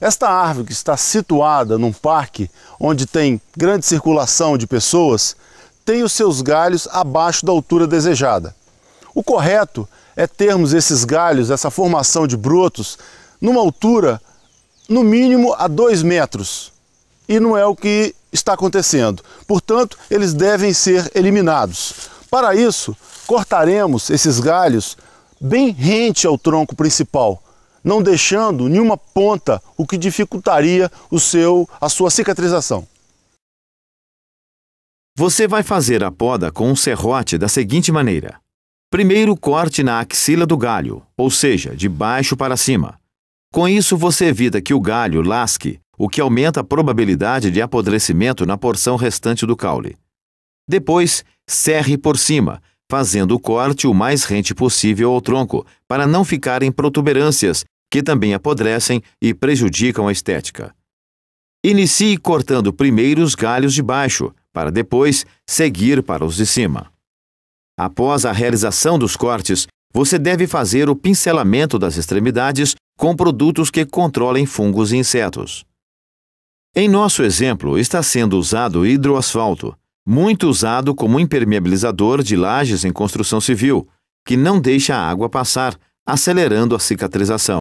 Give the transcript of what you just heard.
Esta árvore que está situada num parque onde tem grande circulação de pessoas, tem os seus galhos abaixo da altura desejada. O correto é termos esses galhos, essa formação de brotos, numa altura no mínimo a 2 metros. E não é o que está acontecendo. Portanto, eles devem ser eliminados. Para isso, cortaremos esses galhos bem rente ao tronco principal, não deixando nenhuma ponta, o que dificultaria o seu, a sua cicatrização. Você vai fazer a poda com um serrote da seguinte maneira. Primeiro corte na axila do galho, ou seja, de baixo para cima. Com isso, você evita que o galho lasque, o que aumenta a probabilidade de apodrecimento na porção restante do caule. Depois, serre por cima, fazendo o corte o mais rente possível ao tronco, para não ficarem protuberâncias, que também apodrecem e prejudicam a estética. Inicie cortando primeiro os galhos de baixo, para depois seguir para os de cima. Após a realização dos cortes, você deve fazer o pincelamento das extremidades com produtos que controlem fungos e insetos. Em nosso exemplo, está sendo usado hidroasfalto, muito usado como impermeabilizador de lajes em construção civil, que não deixa a água passar, acelerando a cicatrização.